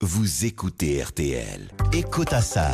Vous écoutez RTL. Écoute à ça.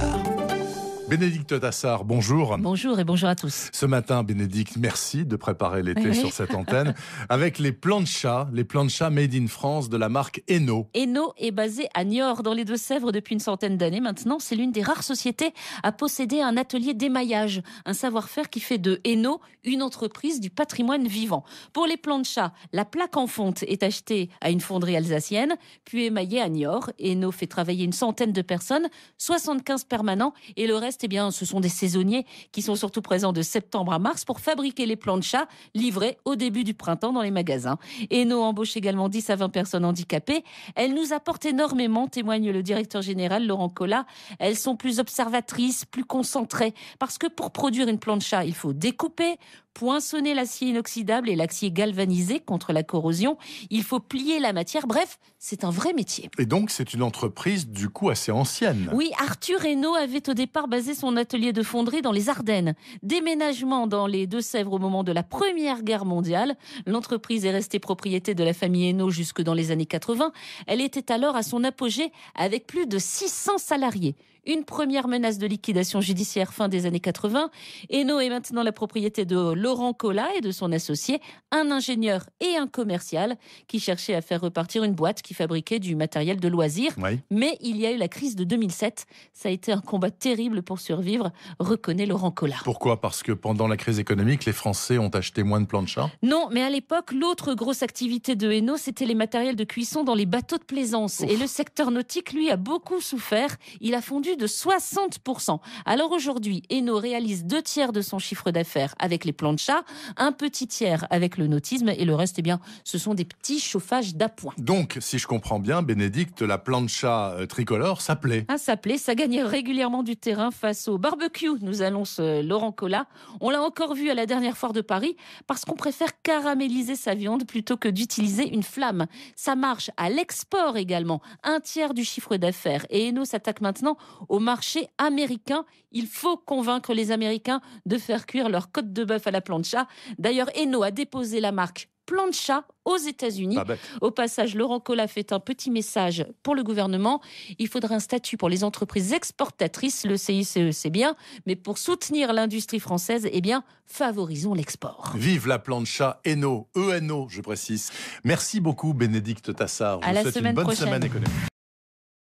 Bénédicte Tassard, bonjour. Bonjour et bonjour à tous. Ce matin, Bénédicte, merci de préparer l'été sur cette antenne avec les planchas, les planchas made in France de la marque Eno. Eno est basée à Niort dans les Deux-Sèvres depuis une centaine d'années maintenant. C'est l'une des rares sociétés à posséder un atelier d'émaillage, un savoir-faire qui fait de Eno une entreprise du patrimoine vivant. Pour les planchas, la plaque en fonte est achetée à une fonderie alsacienne, puis émaillée à Niort. Eno fait travailler une centaine de personnes, 75 permanents et le reste eh bien, ce sont des saisonniers qui sont surtout présents de septembre à mars pour fabriquer les de chat livrés au début du printemps dans les magasins. Eno embauche également 10 à 20 personnes handicapées. Elles nous apportent énormément, témoigne le directeur général Laurent Collat. Elles sont plus observatrices, plus concentrées, parce que pour produire une de chat, il faut découper, poinçonner l'acier inoxydable et l'acier galvanisé contre la corrosion. Il faut plier la matière. Bref, c'est un vrai métier. Et donc, c'est une entreprise du coup assez ancienne. Oui, Arthur Hainaut avait au départ basé son atelier de fonderie dans les Ardennes. Déménagement dans les Deux-Sèvres au moment de la Première Guerre mondiale. L'entreprise est restée propriété de la famille Hainaut jusque dans les années 80. Elle était alors à son apogée avec plus de 600 salariés une première menace de liquidation judiciaire fin des années 80. Hénault est maintenant la propriété de Laurent Collat et de son associé, un ingénieur et un commercial qui cherchaient à faire repartir une boîte qui fabriquait du matériel de loisirs. Mais il y a eu la crise de 2007. Ça a été un combat terrible pour survivre, reconnaît Laurent Collat. Pourquoi Parce que pendant la crise économique, les Français ont acheté moins de planchas Non, mais à l'époque, l'autre grosse activité de Hainaut, c'était les matériels de cuisson dans les bateaux de plaisance. Et le secteur nautique, lui, a beaucoup souffert. Il a fondu de 60%. Alors aujourd'hui, Hainaut réalise deux tiers de son chiffre d'affaires avec les planchas chat, un petit tiers avec le nautisme et le reste, eh bien, ce sont des petits chauffages d'appoint. Donc, si je comprends bien, Bénédicte, la plancha euh, tricolore, ça plaît. Ah, ça plaît, ça gagne régulièrement du terrain face au barbecue, nous annonce euh, Laurent Collat. On l'a encore vu à la dernière foire de Paris parce qu'on préfère caraméliser sa viande plutôt que d'utiliser une flamme. Ça marche à l'export également, un tiers du chiffre d'affaires. Et Eno s'attaque maintenant au marché américain. Il faut convaincre les Américains de faire cuire leur côte de bœuf à la plancha. D'ailleurs, Eno a déposé la marque plancha aux États-Unis. Ah ben. Au passage, Laurent Collat fait un petit message pour le gouvernement. Il faudrait un statut pour les entreprises exportatrices. Le CICE, c'est bien, mais pour soutenir l'industrie française, eh bien, favorisons l'export. Vive la plancha ENO, ENO, je précise. Merci beaucoup, Bénédicte Tassard. À la semaine une bonne prochaine. semaine économique.